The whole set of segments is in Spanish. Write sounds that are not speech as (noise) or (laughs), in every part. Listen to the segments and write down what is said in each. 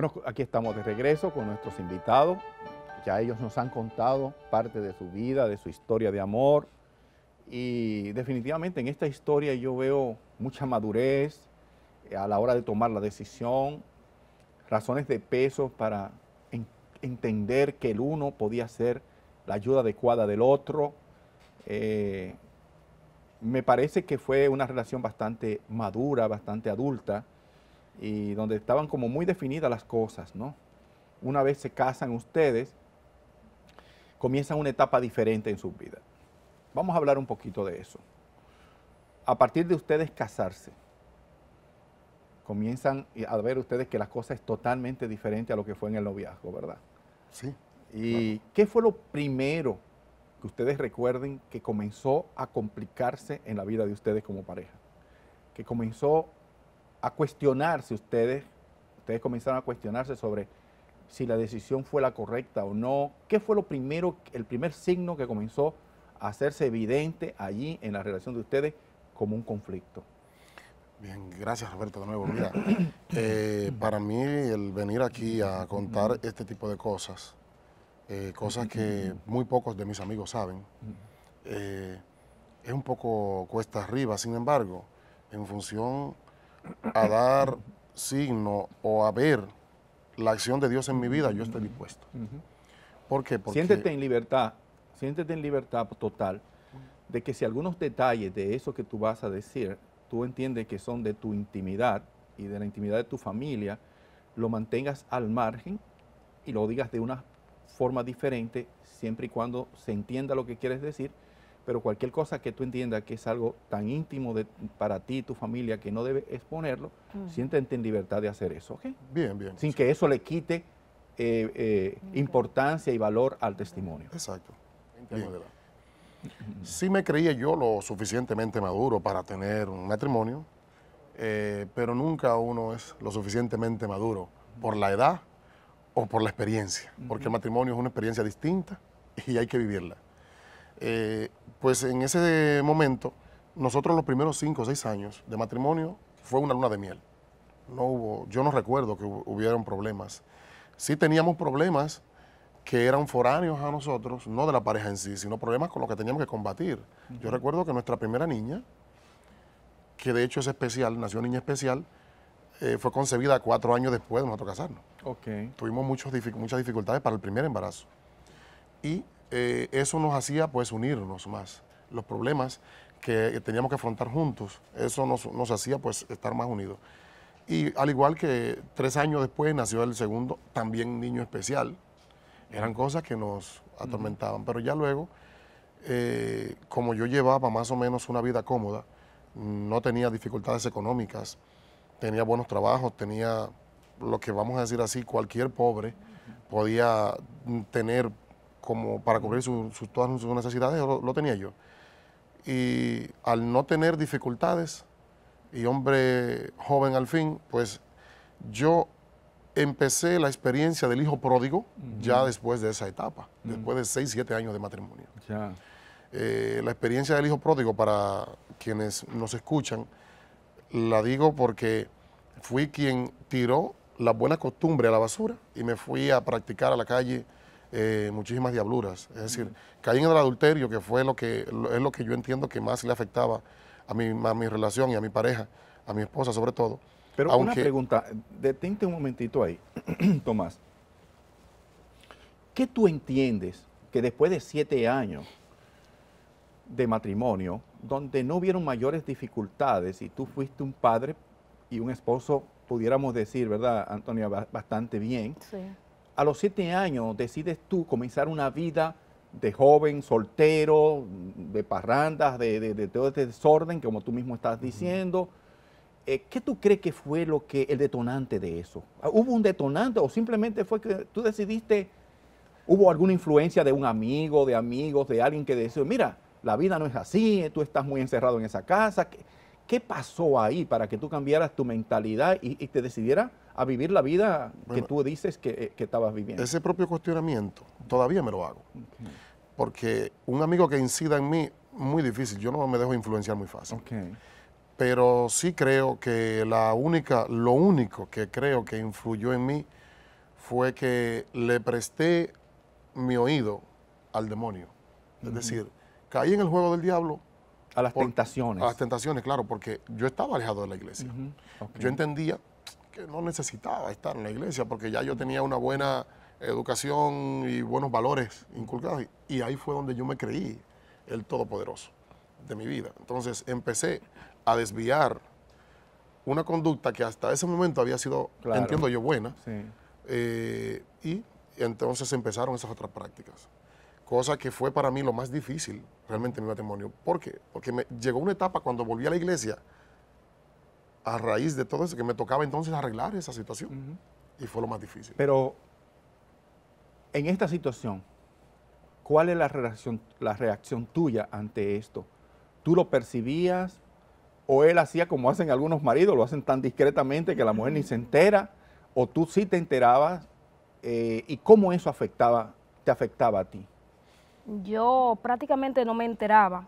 Bueno, aquí estamos de regreso con nuestros invitados. Ya ellos nos han contado parte de su vida, de su historia de amor. Y definitivamente en esta historia yo veo mucha madurez eh, a la hora de tomar la decisión, razones de peso para entender que el uno podía ser la ayuda adecuada del otro. Eh, me parece que fue una relación bastante madura, bastante adulta y donde estaban como muy definidas las cosas, ¿no? Una vez se casan ustedes, comienzan una etapa diferente en su vida. Vamos a hablar un poquito de eso. A partir de ustedes casarse, comienzan a ver ustedes que la cosa es totalmente diferente a lo que fue en el noviazgo, ¿verdad? Sí. ¿Y qué fue lo primero que ustedes recuerden que comenzó a complicarse en la vida de ustedes como pareja? Que comenzó a cuestionarse ustedes, ustedes comenzaron a cuestionarse sobre si la decisión fue la correcta o no. ¿Qué fue lo primero, el primer signo que comenzó a hacerse evidente allí en la relación de ustedes como un conflicto? Bien, gracias Roberto de nuevo. Mira, (coughs) eh, para mí el venir aquí a contar este tipo de cosas, eh, cosas que muy pocos de mis amigos saben, eh, es un poco cuesta arriba, sin embargo, en función a dar signo o a ver la acción de Dios en mi vida, yo estoy dispuesto. ¿Por qué? Porque siéntete en libertad, siéntete en libertad total de que si algunos detalles de eso que tú vas a decir, tú entiendes que son de tu intimidad y de la intimidad de tu familia, lo mantengas al margen y lo digas de una forma diferente, siempre y cuando se entienda lo que quieres decir, pero cualquier cosa que tú entiendas que es algo tan íntimo para ti y tu familia que no debe exponerlo, siéntete en libertad de hacer eso, ¿ok? Bien, bien. Sin que eso le quite eh, eh, importancia y valor al testimonio. Exacto. Sí me creía yo lo suficientemente maduro para tener un matrimonio, eh, pero nunca uno es lo suficientemente maduro por la edad o por la experiencia, porque el matrimonio es una experiencia distinta y hay que vivirla. Eh, pues en ese momento, nosotros los primeros cinco o seis años de matrimonio fue una luna de miel. No hubo, yo no recuerdo que hubieran problemas. Sí teníamos problemas que eran foráneos a nosotros, no de la pareja en sí, sino problemas con los que teníamos que combatir. Yo recuerdo que nuestra primera niña, que de hecho es especial, nació niña especial, eh, fue concebida cuatro años después de nosotros casarnos. Tuvimos muchas dificultades para el primer embarazo. Y eh, eso nos hacía pues unirnos más. Los problemas que teníamos que afrontar juntos, eso nos, hacía pues estar más unidos. Y al igual que tres años después nació el segundo, también niño especial. Eran cosas que nos atormentaban, pero ya luego, eh, como yo llevaba más o menos una vida cómoda, no tenía dificultades económicas, tenía buenos trabajos, tenía lo que vamos a decir así, cualquier pobre podía tener como para cubrir sus todas sus necesidades, lo, tenía yo. Y al no tener dificultades, y hombre joven al fin, pues yo empecé la experiencia del hijo pródigo ya después de esa etapa, después de 6, 7 años de matrimonio. Eh, la experiencia del hijo pródigo, para quienes nos escuchan, la digo porque fui quien tiró la buena costumbre a la basura y me fui a practicar a la calle eh, muchísimas diabluras. Es decir, caí en el adulterio, que fue lo que es lo que yo entiendo que más le afectaba a mi, a mi relación y a mi pareja, a mi esposa sobre todo. Pero una pregunta, detente un momentito ahí, (clears throat) Tomás. ¿Qué tú entiendes que después de siete años de matrimonio, donde no hubieron mayores dificultades y tú fuiste un padre y un esposo, pudiéramos decir, ¿verdad, Antonia? Bastante bien a los siete años decides tú comenzar una vida de joven, soltero, de parrandas, de, todo este desorden, como tú mismo estás diciendo. Eh, ¿Qué tú crees que fue lo que el detonante de eso? ¿Hubo un detonante o simplemente fue que tú decidiste, hubo alguna influencia de un amigo, de amigos, de alguien que decía, mira, la vida no es así, tú estás muy encerrado en esa casa? ¿Qué, pasó ahí para que tú cambiaras tu mentalidad y, y te decidieras a vivir la vida que tú dices eh, que, estabas viviendo. Ese propio cuestionamiento todavía me lo hago. Porque un amigo que incida en mí, muy difícil, yo no me dejo influenciar muy fácil. Pero sí creo que la única, lo único que creo que influyó en mí fue que le presté mi oído al demonio. Es decir, caí en el juego del diablo. A las tentaciones. A las tentaciones, claro, porque yo estaba alejado de la iglesia. Yo entendía no necesitaba estar en la iglesia porque ya yo tenía una buena educación y buenos valores inculcados. Y ahí fue donde yo me creí el Todopoderoso de mi vida. Entonces empecé a desviar una conducta que hasta ese momento había sido, entiendo yo, buena. Eh, y entonces empezaron esas otras prácticas. Cosa que fue para mí lo más difícil realmente en mi matrimonio. ¿Por qué? Porque me llegó una etapa cuando volví a la iglesia a raíz de todo eso, que me tocaba entonces arreglar esa situación. Y fue lo más difícil. Pero en esta situación, ¿cuál es la reacción, la reacción tuya ante esto? ¿Tú lo percibías? ¿O él hacía como hacen algunos maridos, lo hacen tan discretamente que la mujer ni se entera? ¿O tú sí te enterabas? Eh, ¿Y cómo eso afectaba, te afectaba a ti? Yo prácticamente no me enteraba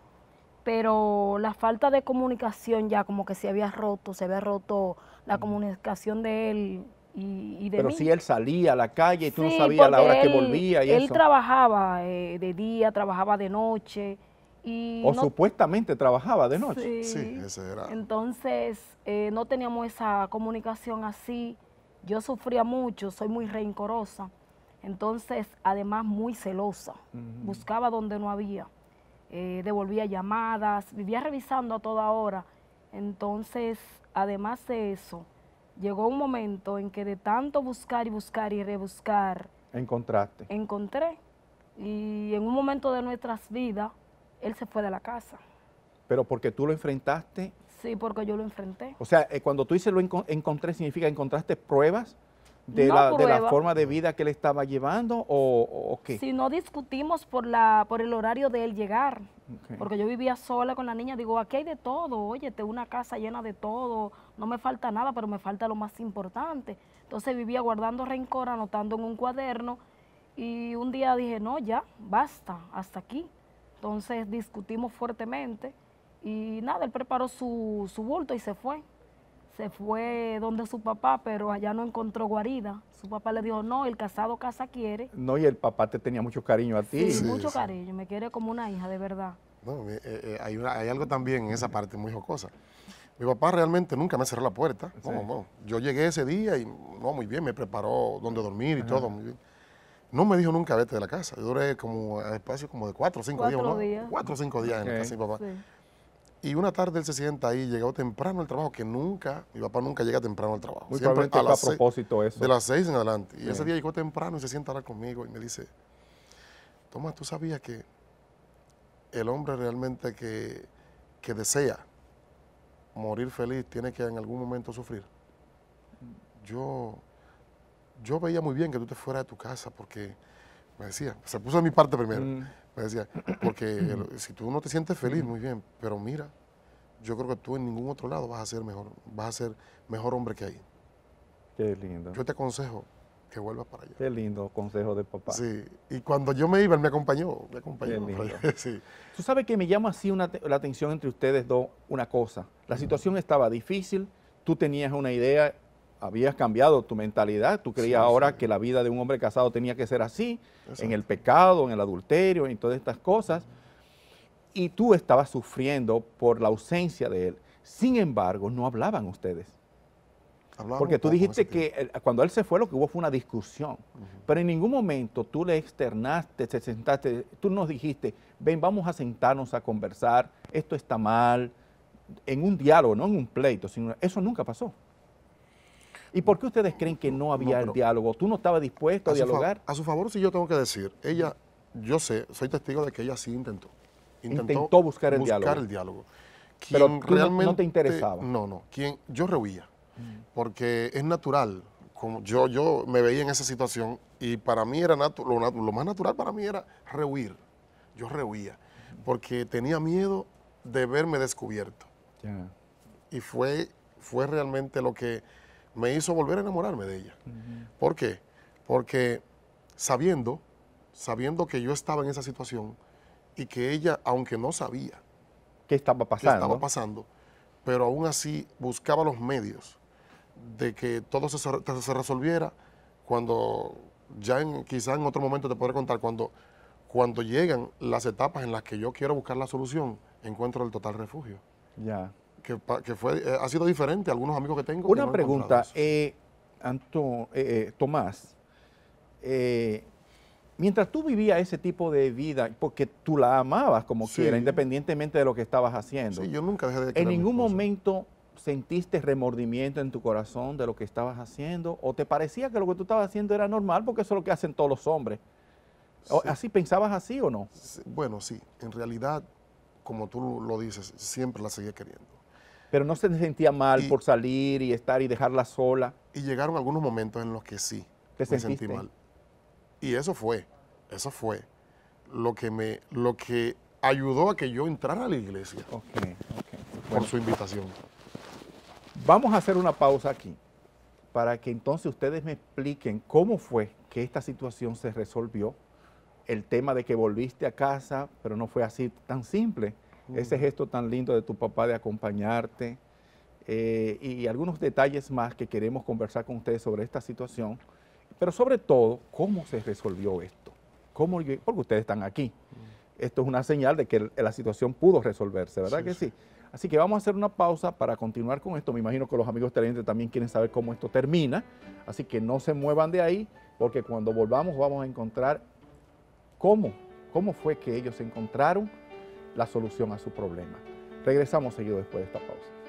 pero la falta de comunicación ya como que se había roto, se había roto la comunicación de él y, y de Pero si él salía a la calle y tú no sabías la hora que volvía y él trabajaba eh, de día, trabajaba de noche. Y o supuestamente trabajaba de noche. Sí, era. Entonces eh, no teníamos esa comunicación así. Yo sufría mucho, soy muy rencorosa. Entonces, además muy celosa. Buscaba donde no había. Eh, devolvía llamadas, vivía revisando a toda hora. Entonces, además de eso, llegó un momento en que de tanto buscar y buscar y rebuscar... Encontraste. Encontré. Y en un momento de nuestras vidas, él se fue de la casa. Pero porque tú lo enfrentaste. Sí, porque yo lo enfrenté. O sea, eh, cuando tú dices lo encontré, significa encontraste pruebas pues, de, la, forma de vida que él estaba llevando o, qué? Si no discutimos por, la, por el horario de él llegar, porque yo vivía sola con la niña, digo, aquí hay de todo, oye, una casa llena de todo, no me falta nada, pero me falta lo más importante. Entonces vivía guardando rencor, anotando en un cuaderno y un día dije, no, ya, basta, hasta aquí. Entonces discutimos fuertemente y nada, él preparó su, su bulto y se fue se fue donde su papá, pero allá no encontró guarida. Su papá le dijo, no, el casado casa quiere. No, y el papá te tenía mucho cariño a ti. Sí, mucho cariño, me quiere como una hija, de verdad. No, eh, eh, eh, hay, una, hay, algo también en esa parte muy jocosa. Mi papá realmente nunca me cerró la puerta. Yo llegué ese día y no, muy bien, me preparó donde dormir y todo, muy bien. No me dijo nunca vete de la casa. Yo duré como espacio como de cuatro o cinco días. ¿no? Cuatro o cinco días en casa de papá. Y una tarde él se sienta ahí, llegó temprano al trabajo, que nunca, mi papá nunca llega temprano al trabajo. Muy Siempre propósito eso. De las seis en adelante. Y ese día llegó temprano y se sienta ahora conmigo y me dice, Tomás, ¿tú sabías que el hombre realmente que, desea morir feliz tiene que en algún momento sufrir? Yo, yo veía muy bien que tú te fueras de tu casa porque me decía, se puso en mi parte primero. Mm. Me decía, porque si tú no te sientes feliz, muy bien, pero mira, yo creo que tú en ningún otro lado vas a ser mejor, vas a ser mejor hombre que ahí. Qué lindo. Yo te aconsejo que vuelvas para allá. Qué lindo consejo de papá. Sí, y cuando yo me iba, él me acompañó, me acompañó. (laughs) Tú sabes que me llama así la atención entre ustedes dos una cosa. La situación estaba difícil, tú tenías una idea habías cambiado tu mentalidad, tú creías ahora que la vida de un hombre casado tenía que ser así, en el pecado, en el adulterio, en todas estas cosas, y tú estabas sufriendo por la ausencia de él. Sin embargo, no hablaban ustedes. Porque tú dijiste que cuando él se fue lo que hubo fue una discusión, pero en ningún momento tú le externaste, te sentaste, tú nos dijiste, ven, vamos a sentarnos a conversar, esto está mal, en un diálogo, no en un pleito, eso nunca pasó. ¿Y por qué ustedes creen que no había el diálogo? ¿Tú no estabas dispuesto a, dialogar? a su favor, sí yo tengo que decir, ella, yo sé, soy testigo de que ella sí intentó. Intentó, buscar el diálogo. buscar El diálogo. Pero realmente, no te interesaba. No, no. Quien, yo rehuía, mm. porque es natural. Como yo, yo me veía en esa situación y para mí era lo, más natural para mí era rehuir. Yo rehuía, porque tenía miedo de verme descubierto. Y fue, fue realmente lo que me hizo volver a enamorarme de ella. ¿Por qué? Porque sabiendo, sabiendo que yo estaba en esa situación y que ella, aunque no sabía qué estaba pasando, estaba pasando pero aún así buscaba los medios de que todo se, se resolviera cuando ya quizás quizá en otro momento te podré contar, cuando, cuando llegan las etapas en las que yo quiero buscar la solución, encuentro el total refugio. Ya que, fue, eh, ha sido diferente. Algunos amigos que tengo. Una pregunta, eh, Anto, eh, eh, Tomás. mientras tú vivías ese tipo de vida, porque tú la amabas como quiera, independientemente de lo que estabas haciendo. En ningún momento sentiste remordimiento en tu corazón de lo que estabas haciendo o te parecía que lo que tú estabas haciendo era normal porque eso es lo que hacen todos los hombres. ¿Así pensabas así o no? Bueno, sí, en realidad, como tú lo dices, siempre la seguía queriendo. Pero no se sentía mal por salir y estar y dejarla sola. Y llegaron algunos momentos en los que sí me sentí mal. Y eso fue, eso fue lo que me, lo que ayudó a que yo entrara a la iglesia. Ok, Por su invitación. Vamos a hacer una pausa aquí para que entonces ustedes me expliquen cómo fue que esta situación se resolvió, el tema de que volviste a casa, pero no fue así tan simple. Ese gesto tan lindo de tu papá de acompañarte eh, y algunos detalles más que queremos conversar con ustedes sobre esta situación, pero sobre todo, cómo se resolvió esto. ¿Cómo, porque ustedes están aquí. Mm. Esto es una señal de que la situación pudo resolverse, ¿verdad que sí. Así que vamos a hacer una pausa para continuar con esto. Me imagino que los amigos televidentes también quieren saber cómo esto termina. Así que no se muevan de ahí, porque cuando volvamos vamos a encontrar cómo, cómo fue que ellos se encontraron la solución a su problema. Regresamos seguido después de esta pausa.